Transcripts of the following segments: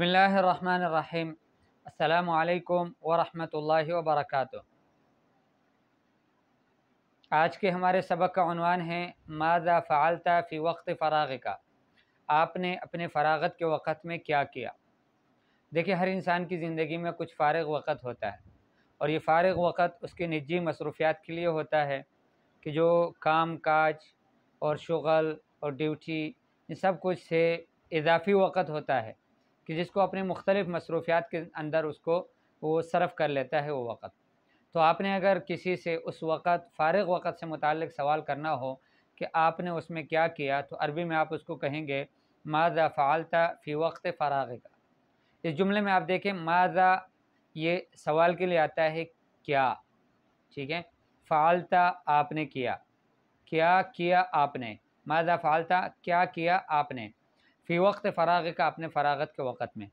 बसमीम् अल्लाम वरहमल वर्क आज के हमारे सबक का अनवान है माजा फ़ालता फ़ी वक्त फ़राग का आपने अपने फ़रागत के वक़्त में क्या किया देखिए हर इंसान की ज़िंदगी में कुछ फ़ारग वक़्त होता है और ये फ़ारग वक़्त उसके निजी मसरूफियात के लिए होता है कि जो काम काज और शुगल और ड्यूटी इन सब कुछ से इजाफी वक़्त होता है कि जिसको अपने मुख्तलिफ़ मसरूफियात के अंदर उसको वो सरफ़ कर लेता है वो वक़्त तो आपने अगर किसी से उस वक़्त फ़ारग वक़्त से मुतल सवाल करना हो कि आपने उसमें क्या किया तो अरबी में आप उसको कहेंगे माजा फ़ालता फ़ी वक्त फ़राग का इस जुमले में आप देखें माजा ये सवाल के लिए आता है क्या ठीक है फ़ालता आपने किया क्या किया आपने माजा फ़ालता क्या किया आपने फ़ी वक्त फ़राग का अपने फ़रागत के वक़्त में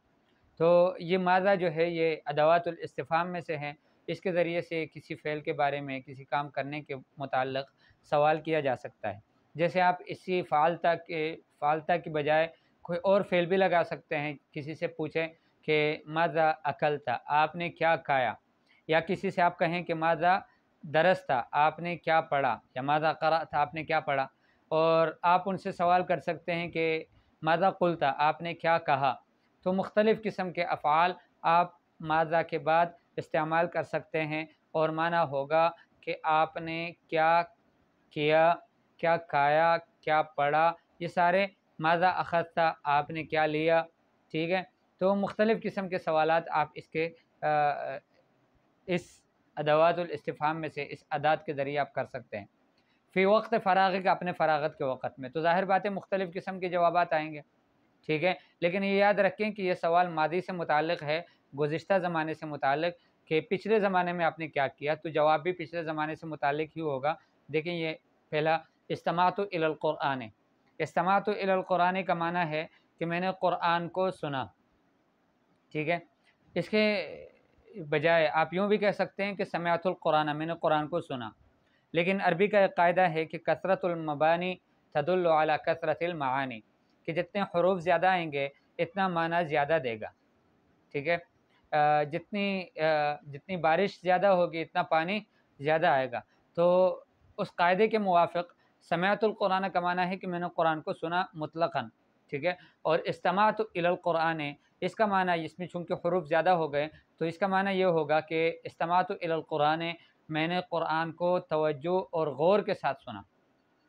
तो ये माजा जो है ये अदावातुलस्तफ़ाम में से है इसके ज़रिए से किसी फ़ैल के बारे में किसी काम करने के मुतल सवाल किया जा सकता है जैसे आप इसी फालता के फालता की बजाय कोई और फेल भी लगा सकते हैं किसी से पूछें कि माजा अकल था आपने क्या खाया या किसी से आप कहें कि माजा दरस था आपने क्या पढ़ा या मादा करा था आपने क्या पढ़ा और आप उनसे सवाल कर सकते हैं कि मादा कुलता आपने क्या कहा तो मुख्तलिफ़ किस्म के अफ़ाल आप मादा के बाद इस्तेमाल कर सकते हैं और माना होगा कि आपने क्या किया क्या खाया क्या पढ़ा ये सारे मादा अखद आपने क्या लिया ठीक है तो मुख्तलिफ़ किस्म के सवाल आप इसके आ, इस अदवातुल इस्तिफ़ाम में से इस अदात के ज़रिए आप कर सकते हैं फ़ी वक्त फ़राग का अपने फ़रागत के वक़्त में तो ज़ाहिर बातें मुख्तलिफ़ किस्म के जवाब आएंगे ठीक है लेकिन ये याद रखें कि यह सवाल मादी से मुतल है गुज्त ज़माने से मुतल कि पिछले ज़माने में आपने क्या किया तो जवाब भी पिछले ज़माने से मुतल ही होगा देखें ये पहला इस्तमात इलकुरान है इस्तमात इलकुरान का माना है कि मैंने कुरान को सुना ठीक है इसके बजाय आप यूँ भी कह सकते हैं कि समातुल कुराना मैंने कुरान को सुना लेकिन अरबी का एक कायदा है कि कसरतुलमबानी तदुल्ला कसरतमानी कि जितने हरूफ ज़्यादा आएंगे इतना माना ज़्यादा देगा ठीक है जितनी जितनी बारिश ज़्यादा होगी इतना पानी ज़्यादा आएगा तो उस कायदे के मुआफ़ समातुल्कुरान का माना है कि मैंने कुरान को सुना मुतलकन ठीक है और इस्तमात इलकुरान इसका माना इसमें चूँकि हरूफ ज़्यादा हो गए तो इसका माना ये होगा कि इस्तमात इलकुरान मैंने कुरान को तवज्जो और गौर के साथ सुना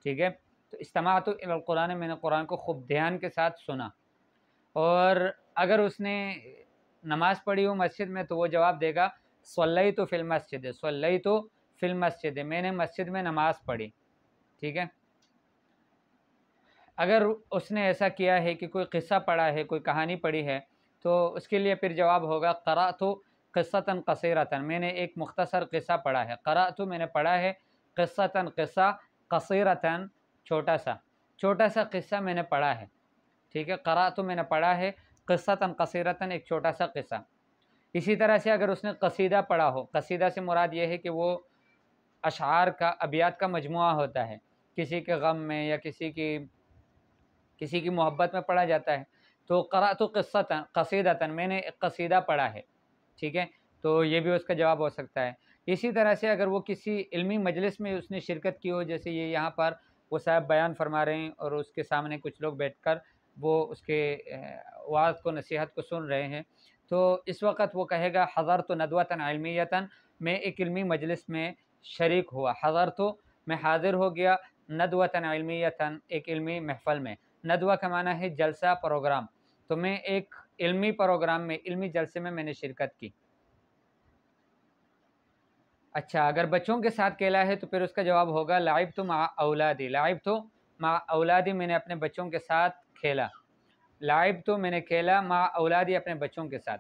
ठीक है तो इस्तेमा तो कुरान मैंने कुरान को खूब ध्यान के साथ सुना और अगर उसने नमाज़ पढ़ी हो मस्जिद में तो वो जवाब देगा सल्लई तो फिल मस्जिद सल्लई तो फिल मस्जिद मैंने मस्जिद में नमाज़ पढ़ी ठीक है अगर उसने ऐसा किया है कि कोई किस्सा पढ़ा है कोई कहानी पढ़ी है तो उसके लिए फिर जवाब होगा करा तो क़स्ता कसरता मैंने एक मुख्तसर क़स्सा पढ़ा है करा तो मैंने पढ़ा है क़स्ता क़स्सा कसरता छोटा सा छोटा सा क़स्सा मैंने पढ़ा है ठीक है करा तो मैंने पढ़ा है क़स्ता कसरता एक छोटा सा क़स्सा इसी तरह से अगर उसने कसीदा पढ़ा हो कसीदा से मुराद ये है कि वो अशार का अबियात का मजमू होता है किसी के गम में या किसी की किसी की मोहब्बत में पढ़ा जाता है तो करा तो क़स्ता कसीदाता मैंने एक कसीदा पढ़ा है ठीक है तो ये भी उसका जवाब हो सकता है इसी तरह से अगर वो किसी इल्मी मजलिस में उसने शिरकत की हो जैसे ये यहाँ पर वो साहब बयान फरमा रहे हैं और उसके सामने कुछ लोग बैठकर वो उसके वाज को नसीहत को सुन रहे हैं तो इस वक्त वो कहेगा हज़ार तो नदवतन अलमियता मैं एक इल्मी मजलिस में शरीक हुआ हज़ार तो मैं हाजिर हो गया नदवतन अलमियता एक इल्मी महफ़ल में नदवा का माना है जलसा प्रोग्राम तो मैं एक इल्मी प्रोग्राम में इल्मी जलसे में मैंने शिरकत की अच्छा अगर बच्चों के साथ खेला है तो फिर उसका जवाब होगा लाइव तो माँ औलादी लाइव तो माँ औलादी मैंने अपने बच्चों के साथ खेला लाइव तो मैंने खेला माँ औलादी अपने बच्चों के साथ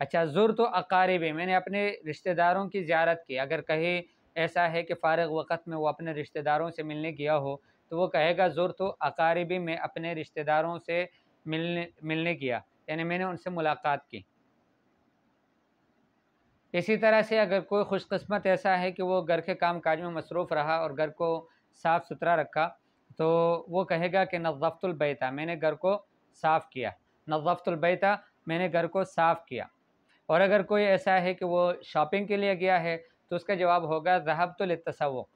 अच्छा ज़ुर तो अकारीबी मैंने अपने रिश्तेदारों की ज्यारत की अगर कहे ऐसा है कि फ़ारग वक़्त में वो अपने रिश्तेदारों से मिलने गया हो तो वो कहेगा ज़ुर तो अकारीबी मैं अपने रिश्तेदारों से मिलने मिलने गया यानी मैंने उनसे मुलाकात की इसी तरह से अगर कोई खुशकस्मत ऐसा है कि वो घर के काम काज में मसरूफ़ रहा और घर को साफ़ सुथरा रखा तो वो कहेगा कि नज़फ़तुलबैता मैंने घर को साफ़ किया नज़फ़तुलबैता मैंने घर को साफ़ किया और अगर कोई ऐसा है कि वो शॉपिंग के लिए गया है तो उसका जवाब होगा जहाब तो लतसवक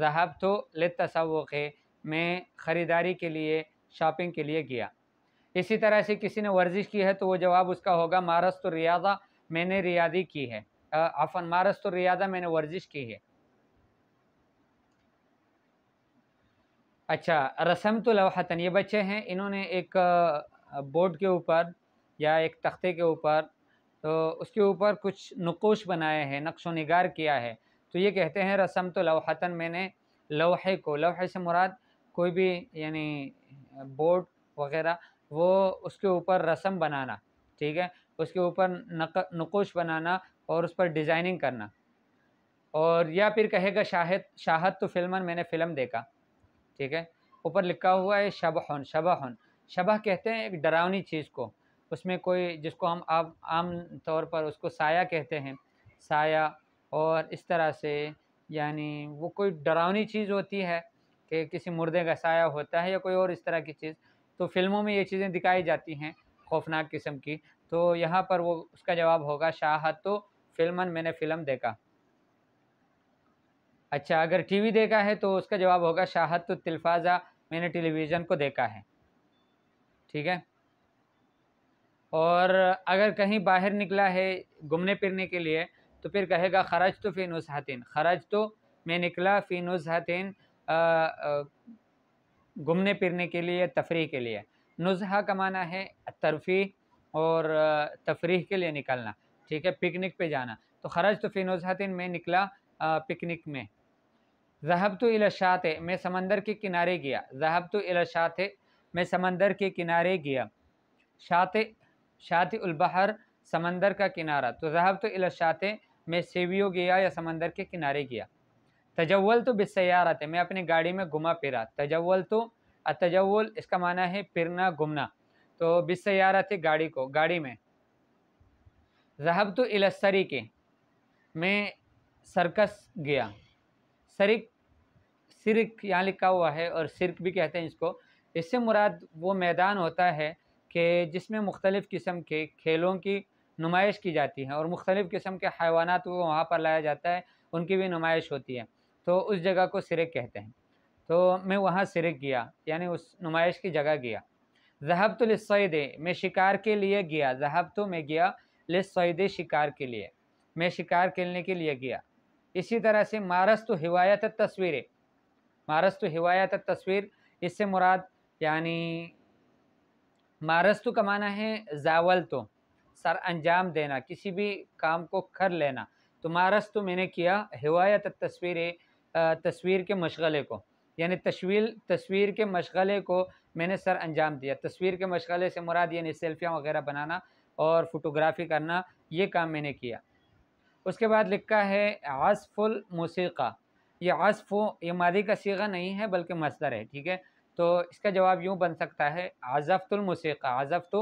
जहाब तो है मैं ख़रीदारी के लिए शॉपिंग के लिए गया इसी तरह से किसी ने वर्जिश की है तो वो जवाब उसका होगा मारस तो रियाजा मैंने रियादी की है अफन मारस तो रियादा मैंने वर्जिश की है अच्छा रसम तो लवाहतन ये बच्चे हैं इन्होंने एक बोर्ड के ऊपर या एक तख्ते के ऊपर तो उसके ऊपर कुछ नकोश बनाए हैं नक्श नगार किया है तो ये कहते हैं रसम तो लवाहतन मैंने लौहे को लौहे से मुराद कोई भी यानी बोर्ड वगैरह वो उसके ऊपर रसम बनाना ठीक है उसके ऊपर नक नकोश बनाना और उस पर डिज़ाइनिंग करना और या फिर कहेगा शाहिद शाहद तो फिल्मन मैंने फ़िल्म देखा ठीक है ऊपर लिखा हुआ है शबहन शबहन शबह कहते हैं एक डरावनी चीज़ को उसमें कोई जिसको हम आप आम तौर पर उसको साया कहते हैं साया और इस तरह से यानी वो कोई डरावनी चीज़ होती है कि किसी मुर्दे का साया होता है या कोई और इस तरह की चीज़ तो फिल्मों में ये चीज़ें दिखाई जाती हैं खौफनाक किस्म की तो यहाँ पर वो उसका जवाब होगा शाह तो फिल्मन मैंने फ़िल्म देखा अच्छा अगर टीवी देखा है तो उसका जवाब होगा शाहत तो तिल्फाजा मैंने टेलीविज़न को देखा है ठीक है और अगर कहीं बाहर निकला है घूमने फिरने के लिए तो फिर कहेगा खराज तो फ़ी हतिन खरज तो मैं निकला उस हतिन घूमने फिरने के लिए तफरी के लिए नुजहा का माना है तरफी और तफरी के लिए निकलना ठीक है पिकनिक पे जाना तो खरज तो फिर नुजहतिन में निकला पिकनिक में जहब तो इलाशात मैं समंदर के किनारे गया जहब तो इलाशात मैं समंदर के किनारे गया शात शात उलबहर समंदर का किनारा तो जहब तो इलाशात मैं सेवियो गया या समंदर के किनारे गया तजवल तो बिसयारा थे मैं अपनी गाड़ी में घुमा फिरा तजवल तो तजवल इसका माना है फिरना घूमना तो बिसयारा थे गाड़ी को गाड़ी में जहाब तो इलसरी के मैं सर्कस गया सरिक सिरक यहाँ लिखा हुआ है और सिरक भी कहते हैं इसको इससे मुराद वो मैदान होता है कि जिसमें मुख्तलिफ़ किस्म के खेलों की नुमाइश की जाती है और मुख्तलिफ़ किस्म के हैवानात वो वहाँ पर लाया जाता है उनकी भी नुमाइश होती है तो उस जगह को सिरे कहते हैं तो मैं वहाँ सिरे गया यानी उस नुमाइश की जगह गया जहाब तो लसैद मैं शिकार के लिए गया जहाब तो मैं गया लसैद शिकार के लिए मैं शिकार खेलने के लिए गया इसी तरह से मारस तो हिवायत तस्वीरें मारस तो हिवायत तस्वीर इससे मुराद यानी मारस्तु का माना है जावल तो सर अंजाम देना किसी भी काम को कर लेना तो मारस्तु मैंने किया हिवायत तस्वीरें तस्वीर के मशगले को यानी तस्वीर तस्वीर के मशगले को मैंने सर अंजाम दिया तस्वीर के मशगले से मुराद यानी सेल्फियाँ वगैरह बनाना और फोटोग्राफी करना ये काम मैंने किया उसके बाद लिखा है आसफुल मौसीका ये आसफ ये मादी का सीगा नहीं है बल्कि मसदर है ठीक है तो इसका जवाब यूँ बन सकता है आज़फ़तमौसीका आज़फ़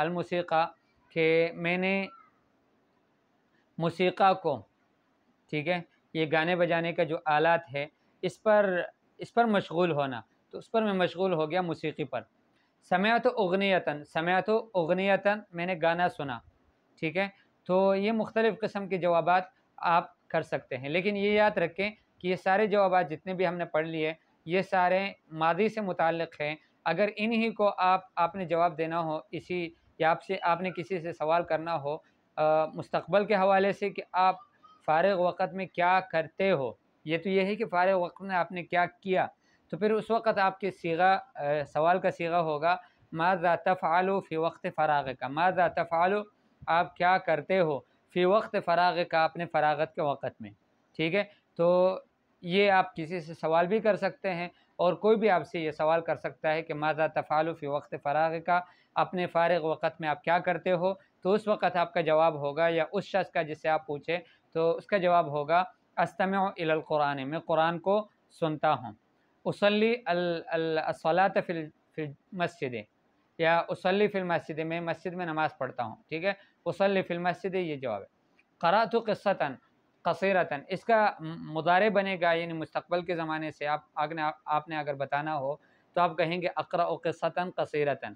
अलमौसीका के मैंने मौसीका को ठीक है ये गाने बजाने का जो आलात है इस पर इस पर मशगूल होना तो उस पर मैं मशगूल हो गया मौसीकी पर उगनीतान समय तो उगनीतान मैंने गाना सुना ठीक है तो ये मुख्तलिफ़ कस्म के जवाब आप कर सकते हैं लेकिन ये याद रखें कि ये सारे जवाब जितने भी हमने पढ़ लिए ये सारे मादी से मुतक़ हैं अगर इन्हीं को आप आपने जवाब देना हो इसी या आपसे आपने किसी से सवाल करना हो मुस्तबल के हवाले से कि आप फ़ारग वक़्त में क्या करते हो ये तो ये है कि फ़ारग वक़्त में आपने क्या किया तो फिर उस वक़्त आपके सीगा सवाल का सीगा होगा माजा तफ़ालो फ़ी वक्त फ़राग का माजा तफ़ालो आप क्या करते हो फ़ी वक्त फ़राग का अपने फ़रागत के वक़्त में ठीक है तो ये आप किसी से सवाल भी कर सकते हैं और कोई भी आपसे ये सवाल कर सकता है कि माजा तफ़ालो फ़ी वक्त फ़राग का अपने फ़ारग वक़्त में आप क्या करते हो तो उस वक़्त आपका जवाब होगा या उस शख्स का जिससे आप पूछें तो उसका जवाब होगा अस्तम अलकुरान मैं कुरान को सुनता हूँ उसली असलात फिल फिल मस्जिद या उसली फिल मस्जिद में मस्जिद में नमाज़ पढ़ता हूँ ठीक है उसली फिल मस्जिद ये जवाब है करा तो कस्ता कसीरता इसका मुदारे बनेगा यानी मुस्तबल के ज़माने से आप आगने आपने अगर बताना हो तो आप कहेंगे अकरा क़स्ता कसीरता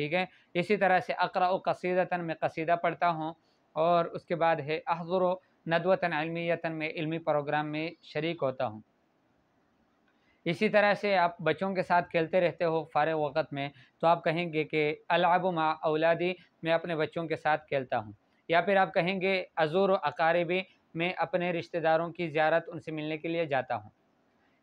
ठीक है इसी तरह से अकरा कसीदतन में कसीदा पढ़ता हूँ और उसके बाद है अहजुर नदवतन अलमियतन में इल्मी प्रोग्राम में शरीक होता हूँ इसी तरह से आप बच्चों के साथ खेलते रहते हो फारे वक़्त में तो आप कहेंगे कि अलाब माँ औलादी मैं अपने बच्चों के साथ खेलता हूँ या फिर आप कहेंगे अजूर अकारीबी मैं अपने रिश्तेदारों की ज्यारत उनसे मिलने के लिए जाता हूँ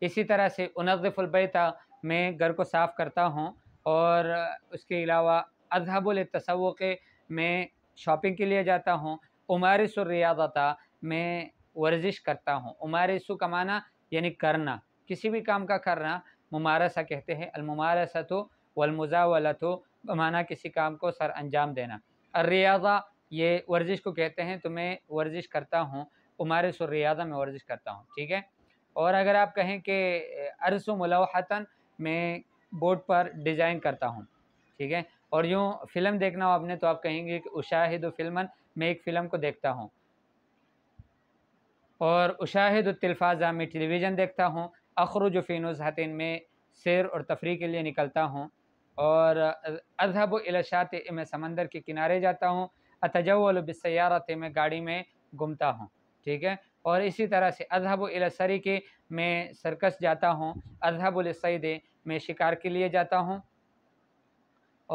इसी तरह से उनफ़ुलबैता मैं घर को साफ़ करता हूँ और उसके अलावा अजहबुल तसवुक़ में शॉपिंग के लिए जाता हूँ उमारिस रियाजता मैं वर्जिश करता हूँ उमारिसु कमाना यानी करना किसी भी काम का करना मुमारसा कहते हैं अलमुमारसत हो माना किसी काम को सर अंजाम देना अर्रियाज़ा ये वर्जिश को कहते हैं तो मैं वर्जिश करता हूँ उमारिस रियाजा में वर्जिश करता हूँ ठीक है और अगर आप कहें कि अरसु मुलाहतन मैं बोर्ड पर डिज़ाइन करता हूँ ठीक है और यूँ फिल्म देखना हो आपने तो आप कहेंगे कि उशाहिद फिल्मन मैं एक फ़िल्म को देखता हूँ और उशाहिद तिल्फाजा में टेलीविज़न देखता हूँ अखरुज फ़ीनुज़हतिन में सैर और तफरी के लिए निकलता हूँ और अजहब अलशात में समंदर के किनारे जाता हूँ अतजारत में गाड़ी में घूमता हूँ ठीक है और इसी तरह से अजहब अलसरी के मैं सर्कस जाता हूँ अजहबुलसैद मैं शिकार के लिए जाता हूँ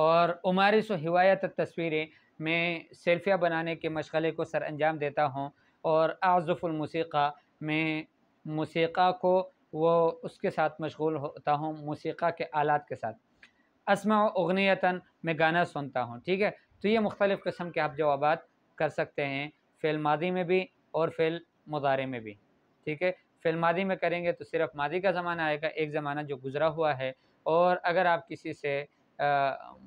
और उमारिस हिवायत तस्वीरें मैं सेल्फियाँ बनाने के मशगले को सर अंजाम देता हूँ और आज़ुफ़ुलमूसीक़ा मैं मूसीक़ा को वो उसके साथ मशगूल होता हूँ मूसीक़ा के आलात के साथ असमा उगनीता मैं गाना सुनता हूँ ठीक है तो ये मुख्तलिफ़ किस्म के आप जवाब कर सकते हैं फिल्म मादी में भी और फिल्म मुदारे में भी ठीक है फिल मादी में करेंगे तो सिर्फ मादी का ज़माना आएगा एक ज़माना जो गुज़रा हुआ है और अगर आप किसी से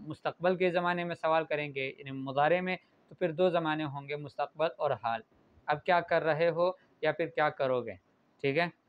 मुस्तबल के ज़माने में सवाल करेंगे यानी मुदारे में तो फिर दो ज़माने होंगे मुस्तबल और हाल अब क्या कर रहे हो या फिर क्या करोगे ठीक है